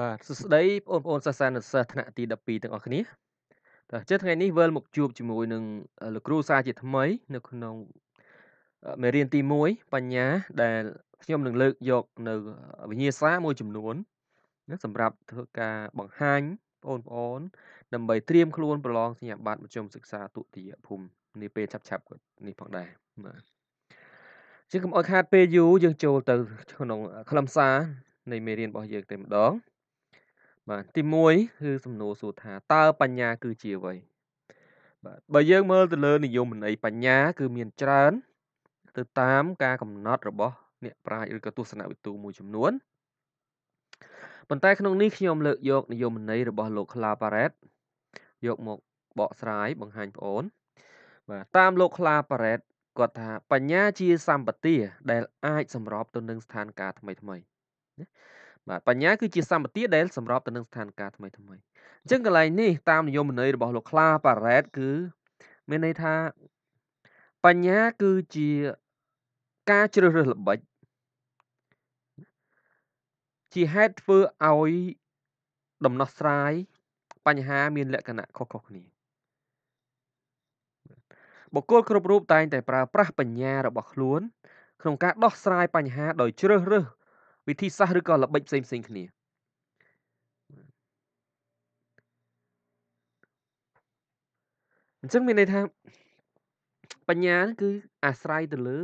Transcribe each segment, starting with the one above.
បាទសួស្តីបងប្អូនសាសនាសិស្សថ្នាក់ទី12ទាំងអស់គ្នាតើចិត្តថ្ងៃនេះវិលមកជួបជាមួយនឹងលោកគ្រូសាជាថ្មីនៅ ក្នុងមេរៀនទី1បញ្ញា ដែលខ្ញុំនឹងលើកយកនៅវិញ្ញាសាមួយចំនួនសម្រាប់ធ្វើការបង្ហាញបងប្អូនដើម្បីត្រៀមខ្លួនប្រឡងសញ្ញាបត្រមធ្យមសិក្សាទុតិយភូមិនេះពេលឆាប់ឆាប់នេះផងដែរបាទជាងកុំអោយខាតពេលយូរយើងចូលទៅក្នុងខ្លឹមសារ នៃមេរៀនរបស់យើងតែម្ដងបាទទី1គឺសំណួរសួរថាតើបញ្ញាគឺជាអ្វីបាទបើយើងមើលទៅលើនិយមន័យបញ្ញាគឺមានច្រើន ទៅតាមការកំណត់របស់ អ្នកប្រាជ្ញឬក៏ទស្សនវិទូមួយចំនួនប៉ុន្តែ ក្នុងនេះខ្ញុំលើកយកនិយមន័យរបស់លោក Cla Barret យកមកបកស្រាយបង្ហាញបងអូន បាទតាមលោក Cla Barret គាត់ថាបញ្ញាជាសម្បទាដែលអាចសម្របទៅនឹងស្ថានភាពថ្មីថ្មីបាទបញ្ញាគឺជាសម្បទាដែលសម្របទៅនឹងស្ថានភាពថ្មីថ្មីអញ្ចឹងកន្លែងនេះតាមនិយមន័យរបស់លោកខ្លាប៉ារ៉េតគឺមានន័យថាបញ្ញាគឺជាការជ្រើសរើសល្បិចជាហេតុធ្វើឲ្យដំណោះស្រាយបញ្ហាមានលក្ខណៈខុសៗគ្នាបុគ្គលគ្រប់រូបតែងតែប្រើប្រាស់បញ្ញារបស់ខ្លួនក្នុងការដោះស្រាយបញ្ហាដោយជ្រើសរើសវិធីសាស្ត្រឬក៏ល្បិចផ្សេងផ្សេងគ្នាអញ្ចឹងមានន័យថា បញ្ញាគឺអាស្រ័យទៅលើ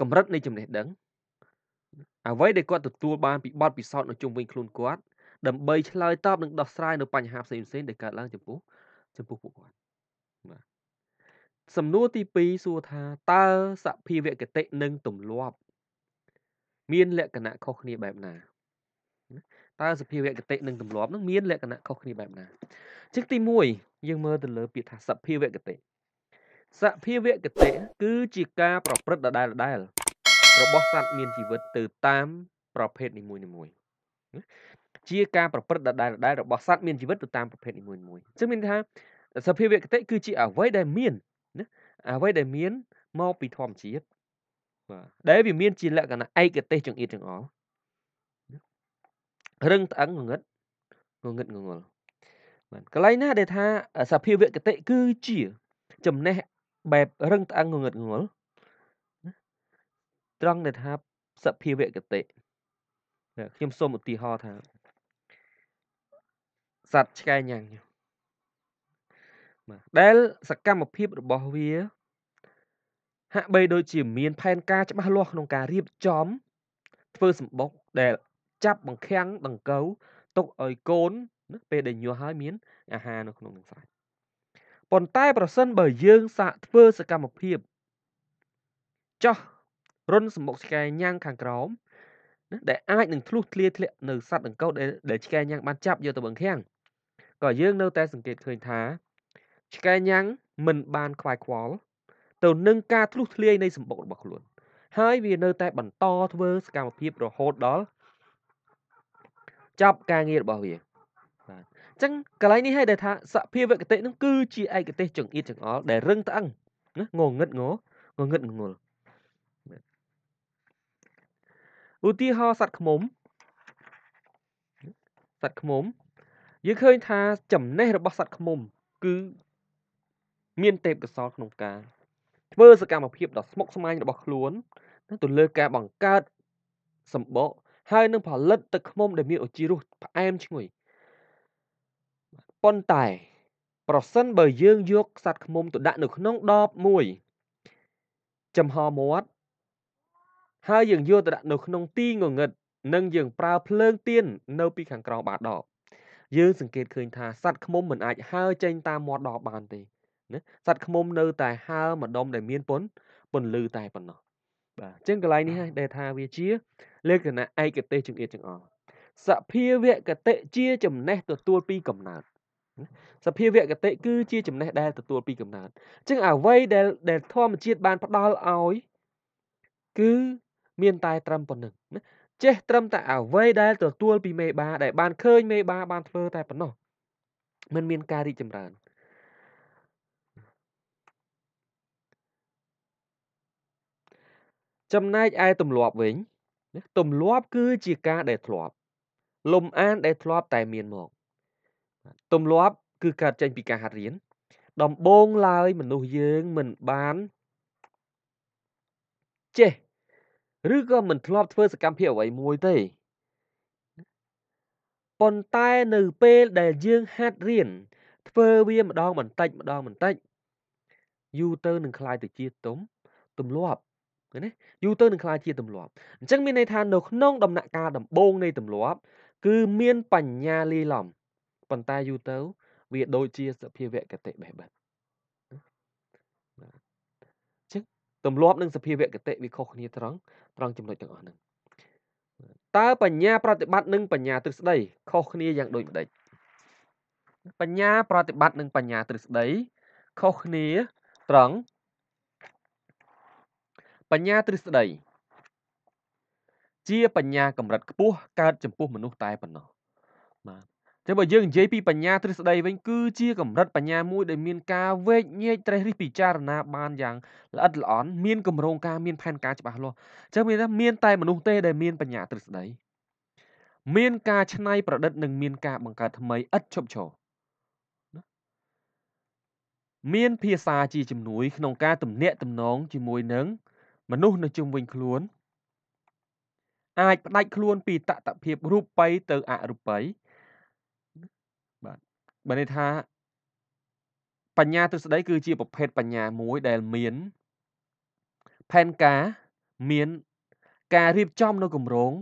កម្រិតនៃចំណេះដឹងអ្វីដែលគាត់ទទួលបានពីបទពិសោធន៍នៅជុំវិញខ្លួនគាត់ ដើម្បីឆ្លើយតបនិងដោះស្រាយនៅបញ្ហាផ្សេងផ្សេងដែលកើតឡើងចំពោះចំពោះពួកគាត់បាទសំណួរទី2សួរថាតើសភាវគតិនិងទម្លាប់មានលក្ខណៈខុសគ្នាបែបណាតើសភាវគតិនិងទម្លាប់នឹងមានលក្ខណៈខុសគ្នាបែបណាចឹងទី1យើងមើលទៅលើពាក្យថាសភាវគតិសភាវគតិគឺជាការប្រព្រឹត្តដដែលដដែលរបស់សត្វមានជីវិតទៅតាមប្រភេទនីមួយៗជាការប្រព្រឹត្តដដែលដដែលរបស់សត្វមានជីវិតទៅតាមប្រភេទនីមួយៗចឹងមានថា សភាវគតិគឺជាអ្វីដែលមានណាអ្វីដែលមានមកពីធម្មជាតិបាទដែលវាមានជាលក្ខណៈឯកទេសចង្អៀតចង្អល់រឹងត្អឹងងងឹតងងឹតងងល់បាទកន្លែងណាដែលថាសភាវគតិគឺជា ចំណេះបែបរឹងត្អឹងងងឹតងងល់ត្រង់ដែលថាសភាវគតិខ្ញុំសូមឧទាហរណ៍ថាសត្វឆ្កែញ៉ាំងបាទដែលសកម្មភាពរបស់វាហាក់បីដូចជាមានផែនការច្បាស់លាស់ក្នុងការរៀបចំ ធ្វើសម្បុកដែលចាប់បង្ខាំងដង្កូវទុកឲ្យកូនពេលដែលញ័រហើយមាន អាហារនៅក្នុងនឹងស្រេចប៉ុន្តែប្រសិនបើយើងសាកធ្វើសកម្មភាពចោះរុនសម្បុកឆ្កែញ៉ាំងខាងក្រោមដែលអាចនឹងធ្លុះធ្លាធ្លាក់នៅសัตว์ដង្កូវដែលឆ្កែញ៉ាំងបានចាប់យកទៅបង្ខាំងក៏យើងនៅតែសង្កេតឃើញថាឆ្កែញ៉ាំងមិនបាន ខ្វាយខ្វល់ទៅនឹងការធ្លុះធ្លាយនៃសម្បុករបស់ខ្លួន ហើយវានៅតែបន្តធ្វើសកម្មភាពរហូតដល់ចប់ការងាររបស់វាបាទអញ្ចឹងកន្លែងនេះឲ្យដែលថាសភាវគតិនឹងគឺជាឯកទេសចង្អៀតចង្អល់ដែលរឹងត្អឹងណាងងឹតងងងឹតងល់ឧទាហរណ៍សត្វខ្មុំសត្វខ្មុំយើងឃើញថា ចំណេះរបស់សត្វខ្មុំគឺមានទេពកោសលក្នុងការធ្វើសកម្មភាពដ៏ស្មុគស្មាញរបស់ខ្លួននឹងទៅលើការបង្កើតសម្បកហើយនឹងផលិតទឹកឃ្មុំ ដែលមានឱជារសផ្អែមឈ្ងុយប៉ុន្តែប្រសិនបើយើងយកសត្វឃ្មុំទៅដាក់នៅ ក្នុងដបមួយចំហមាត់ហើយយើងយកទៅដាក់នៅក្នុងទីងងឹតនិងយើងប្រើភ្លើងទៀននៅ ពីខាងក្រោមបាតដបយើងសង្កេតឃើញថាសត្វឃ្មុំមិនអាចហើរចេញតាមមាត់ដបបានទេណាសត្វឃ្មុំនៅតែហើរម្ដុំដែលមានពន្ធពន្លឺតែប៉ុណ្ណោះបាទអញ្ចឹងកន្លែងនេះហើយដែលថាវាជាលក្ខណៈឯកទេសចង្អៀតចង្អល់សភាវគតិជាចំណេះទទួលពីកំណើតសភាវគតិគឺជាចំណេះដែលទទួលពីកំណើតអញ្ចឹងអ្វីដែលដែលធម្មជាតិបានផ្ដល់ឲ្យ គឺមានតែ ត្រឹមប៉ុណ្្នឹងណាចេះត្រឹមតែអ្វីដែលទទួលពីមេបាដែលបានឃើញមេបាបានធ្វើតែប៉ុណ្ណោះមិនមានការរីកចម្រើនចំណែកឯទម្លាប់វិញទម្លាប់គឺជាការដែលធ្លាប់លំអានដែលធ្លាប់តែមានមកទម្លាប់គឺកើតចេញពីការហាត់រៀន ដំបូងឡើយមនុស្សយើងមិនបានចេះឬក៏មិនធ្លាប់ធ្វើសកម្មភាពអ្វីមួយទេប៉ុន្តែនៅពេលដែលយើងហាត់រៀនធ្វើវាម្ដងបន្តិចម្ដងបន្តិចយូរទៅនឹងคลายទៅជាទំទម្លាប់ឃើញទេយូរទៅនឹងក្លាយជាទម្លាប់អញ្ចឹងមានន័យថានៅក្នុងដំណាក់កាលដំបូងនៃទម្លាប់ គឺមានបញ្ញាលាយឡំប៉ុន្តែយូរទៅវាដូចជា សភាវៈគតិបេះបិទចឹងទម្លាប់និងសភាវៈគតិវាខុសគ្នាត្រង់ត្រង់ចំណុចទាំងអស់ហ្នឹងតើបញ្ញា ប្រតិបត្តិនិងបញ្ញាទ្រឹស្ដីខុសគ្នាយ៉ាងដូចម្ដេចបញ្ញាប្រតិបត្តិនិងបញ្ញាទ្រឹស្ដីខុសគ្នាត្រង់បញ្ញាទ្រឹស្ដីជាបញ្ញាកម្រិតខ្ពស់កើតចំពោះមនុស្សតែប៉ុណ្ណោះបាទតែបើយើងនិយាយពីបញ្ញាទ្រឹស្ដីវិញគឺជាកម្រិតបញ្ញាមួយដែលមានការវេកញែកត្រេះរិះពិចារណាបានយ៉ាងល្អិតល្អន់មានគម្រោងការមាន ផែនការច្បាស់លាស់អញ្ចឹងមានថាមានតែមនុស្សទេដែលមានបញ្ញាទ្រឹស្ដីមាន ការច្នៃប្រឌិតនិងមានការ បង្កើតថ្មីឥតឈប់ឈរមានភាសាជាជំនួយ ក្នុងការទំនាក់ទំនងជាមួយនឹងមនុស្សនៅជុំវិញខ្លួន អាចផ្ដាច់ខ្លួនពីតតភាពរូបិយទៅអរូបិយបាទបើន័យថា បញ្ញាទ្រឹស្ដីគឺជាប្រភេទបញ្ញាមួយដែលមានផែនការមាន ការរៀបចំនៅគម្រោង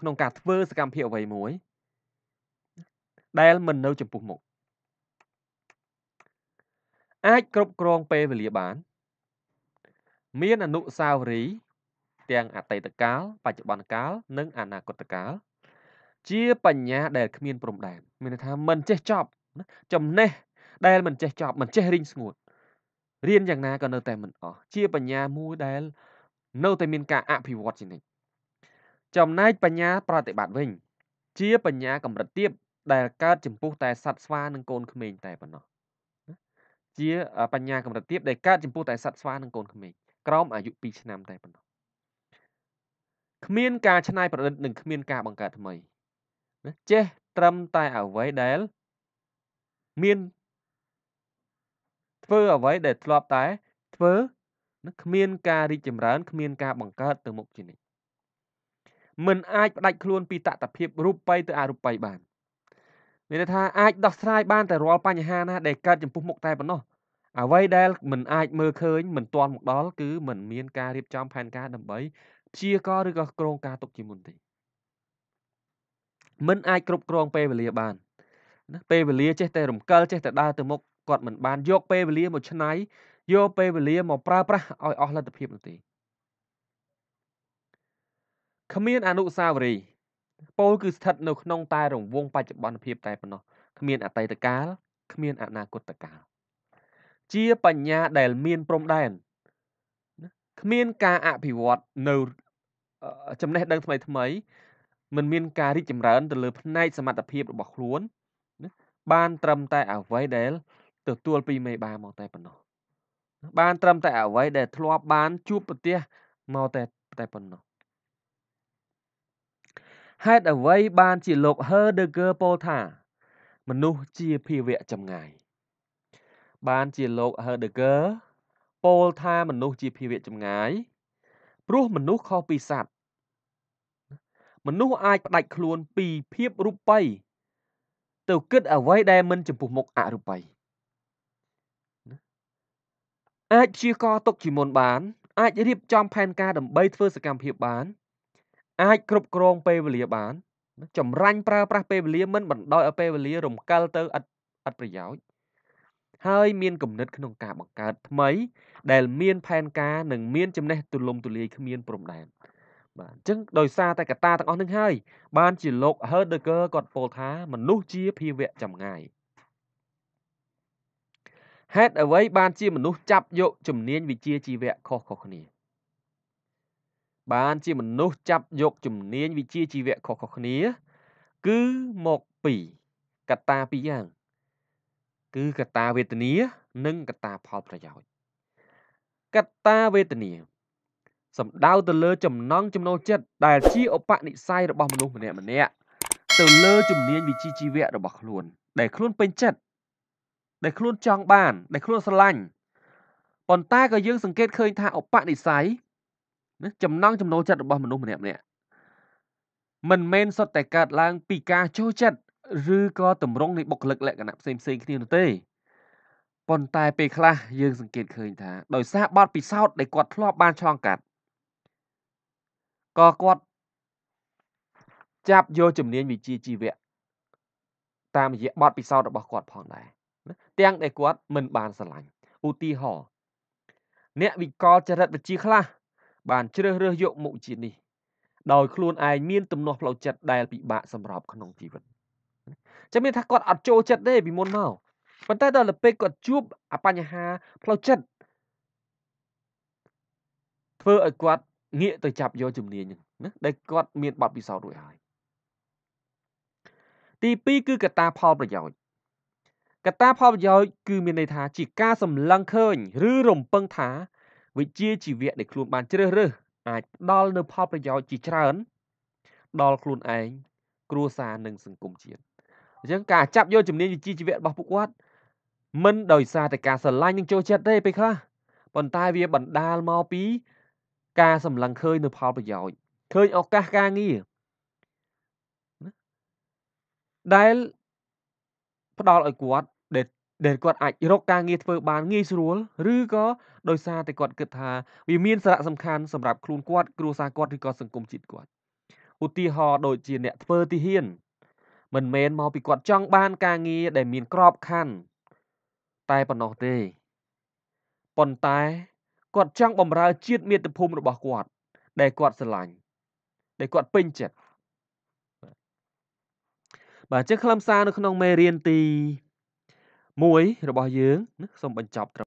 ក្នុងការធ្វើសកម្មភាពអ្វីមួយ ដែលមិននៅចំពោះមុខអាចគ្រប់គ្រងពេលវេលាបានមានអនុស្សាវរីយ៍ទាំងអតីតកាលបច្ចុប្បន្នកាលនិងអនាគតកាលជាបញ្ញាដែលគ្មានព្រំដែនមានន័យថាមិនចេះចប់ចំណេះ ដែលមិនចេះចប់មិនចេះរីងស្ងួតរៀនយ៉ាងណាក៏នៅតែមិនអស់ជាបញ្ញាមួយដែល នៅតែមានការអភិវឌ្ឍជានិច្ចចំណែកបញ្ញាប្រតិបត្តិវិញ ជាបញ្ញាកម្រិតទាបដែលកើតចំពោះតែសត្វស្វានិងកូនក្មេងតែប៉ុណ្ណោះជាបញ្ញាកម្រិតទាបដែលកើតចំពោះតែសត្វស្វានិងកូនក្មេងក្រោមអាយុ2ឆ្នាំតែប៉ុណ្ណោះគ្មាន ការច្នៃប្រឌិតនិងគ្មានការបង្កើតថ្មីណាចេះត្រឹមតែអ្វីដែល មានធ្វើអ្វីដែលធ្លាប់តែ ធ្វើគ្មាន ការរីកចម្រើន គ្មាន ការបង្កើតទៅមុខជានិច្ចមិនអាចផ្ដាច់ខ្លួនពីតតភាពរូបិយទៅអរូបិយបាន មានន័យថាអាចដោះស្រាយបានតែរាល់បញ្ហាណាដែលកើតចំពោះមុខតែប៉ុណ្ណោះអ្វីដែលមិនអាចមើលឃើញមិនទាន់មកដល់គឺមិនមានការរៀបចំផែនការដើម្បីព្យាករឬក៏គ្រោងការទុកជាមុនទេមិនអាចគ្រប់គ្រងពេលវេលា បានណាពេលវេលាចេះតែរំកិលចេះតែដើរទៅមុខគាត់មិនបានយកពេលវេលាមកឆ្នៃយកពេលវេលាមកប្រើប្រាស់ឲ្យអស់លទ្ធភាពនោះទេគ្មានអនុសាវរីយ៍ពោលគឺស្ថិតនៅក្នុងតែរង្វង់បច្ចុប្បន្នភាពតែប៉ុណ្ណោះគ្មានអតីតកាលគ្មានអនាគតកាលជាបញ្ញាដែល មានព្រំដែនគ្មានការអភិវឌ្ឍនៅចំណេះដឹងថ្មីថ្មីมันមាន ការរីកចម្រើនទៅលើផ្នែកសមត្ថភាពរបស់ខ្លួន បាន ត្រឹមតែអ្វីដែលទទួល ពីមេបាមកតែប៉ុណ្ណោះបានត្រឹមតែអ្វីដែលធ្លាប់បានជួបប្រទះមកតែតែប៉ុណ្ណោះហេតុអ្វីបានជាលោកហឺដឺហ្គើពោលថា មនុស្សជាភាវៈចម្ងាយបានជាលោក Heidegger ពោលថាមនុស្សជាភាវៈចម្ងាយ ព្រោះមនុស្សខុសពីសត្វមនុស្សអាចផ្ដាច់ខ្លួនពីភាពរូបិយទៅគិតអ្វីដែលមិនចំពោះមុខអរូបិយអាចព្យាករទុកជាមុនបានអាចរៀបចំផែនការដើម្បីធ្វើសកម្មភាពបាន អាចគ្រប់គ្រងពេលវេលាបាន ចម្រាញ់ប្រើប្រាស់ពេលវេលាមិនបណ្ដោយឲ្យពេលវេលារំកិលទៅឥតឥតប្រយោជន៍ហើយមានគំនិតក្នុងការបង្កើតថ្មី ដែលមានផែនការនិងមានចំណេះទូលំទូលាយគ្មានព្រំដែនបាទអញ្ចឹងដោយសារតែកត្តាទាំងអស់នឹងហើយបានជាលោក Heidegger គាត់ពោលថា មនុស្សជាភាវៈចម្ងាយហេតុអ្វីបានជាមនុស្សចាប់យកជំនាញវិជាជីវៈខុសៗគ្នា បានជាមនុស្សចាប់យកជំនាញវិជាជីវៈខុសៗគ្នា គឺមកពីកត្តាពីរយ៉ាងគឺកត្តាវេទនានិងកត្តាផលប្រយោជន៍កត្តាវេទនាសំដៅទៅលើចំណង់ចំណូលចិត្តដែលជាឧបនិស្ស័យរបស់មនុស្សម្នាក់ម្នាក់ទៅលើជំនាញវិជ្ជាជីវៈរបស់ខ្លួន ដែលខ្លួនពេញចិត្តដែលខ្លួនចង់បាន ដែលខ្លួនស្រឡាញ់ប៉ុន្តែក៏យើង សង្កេតឃើញថាឧបនិស្ស័យណាចំណង់ចំណូលចិត្តរបស់មនុស្សម្នាក់ម្នាក់មិនមែនសុទ្ធតែកើតឡើងពីការចូលចិត្តឬក៏តម្រង់នៃបុគ្គលិកលក្ខណៈផ្សេងផ្សេងគ្នានោះទេប៉ុន្តែពេលខ្លះយើងសង្កេតឃើញថា ដោយសារបទពិសោធន៍ដែលគាត់ធ្លាប់បានឆ្លងកាត់ក៏គាត់ចាប់យកជំនាញវិជ្ជាជីវៈតាមរយៈបទពិសោធន៍របស់គាត់ផងដែរទាំងដែលគាត់មិន បានស្រឡាញ់ឧទាហរណ៍អ្នកវិកលចរិតវិជ្ជាខ្លះ បានជ្រើសរើសយកមុខវិជ្ជានេះដោយខ្លួនឯងមានទំនាស់ផ្លូវចិត្តដែលពិបាកសម្របក្នុងជីវិតចឹងមានថាគាត់អត់ចូលចិត្តទេពីមុនមកប៉ុន្តែដល់ទៅពេលគាត់ជួបអាបញ្ហាផ្លូវចិត្តធ្វើឲ្យគាត់ងាកទៅចាប់យកជំនាញហ្នឹងណាដែលគាត់មានបទពិសោធន៍រួចហើយទី2គឺកត្តាផលប្រយោជន៍កត្តាផលប្រយោជន៍គឺ មានន័យថាជាការសម្លឹងឃើញ ឬរំពឹងថា វិជ្ជាជីវៈដែលខ្លួនបានជ្រើសរើសអាចផ្ដល់នូវផលប្រយោជន៍ជាច្រើន ដល់ខ្លួនឯងគ្រួសារនិងសង្គមជាតិអញ្ចឹងការចាប់យកជំនាញវិជ្ជាជីវៈរបស់ពួកគាត់មិនដោយសារតែការស្រឡាញ់និងចូលចិត្តទេពេលខ្លះប៉ុន្តែវាបណ្ដាលមកពី ការសម្លឹងឃើញនៅផលប្រយោជន៍ឃើញឱកាសការងារដែលផ្ដល់ឲ្យគាត់ដែលដែលគាត់អាចរកការងារធ្វើបានងាយស្រួល ឬក៏ដោយសារតែគាត់គិតថាវាមានសារៈសំខាន់សម្រាប់ខ្លួនគាត់ គ្រួសារគាត់ឬក៏សង្គមជាតិគាត់ឧទាហរណ៍ដូចជាអ្នកធ្វើទីហ៊ានមិនមែនមកពីគាត់ចង់បាន ការងារដែលមានក្របខ័ណ្ឌតែប៉ុណ្ណោះទេប៉ុន្តែគាត់ចង់បំរើជាតិមាតុភូមិរបស់គាត់ ដែលគាត់ស្រឡាញ់ដែលគាត់ពេញចិត្តបាទជាខ្លឹមសារនៅក្នុងមេរៀនទី1របស់យើងសូមបញ្ចប់ត្រឹម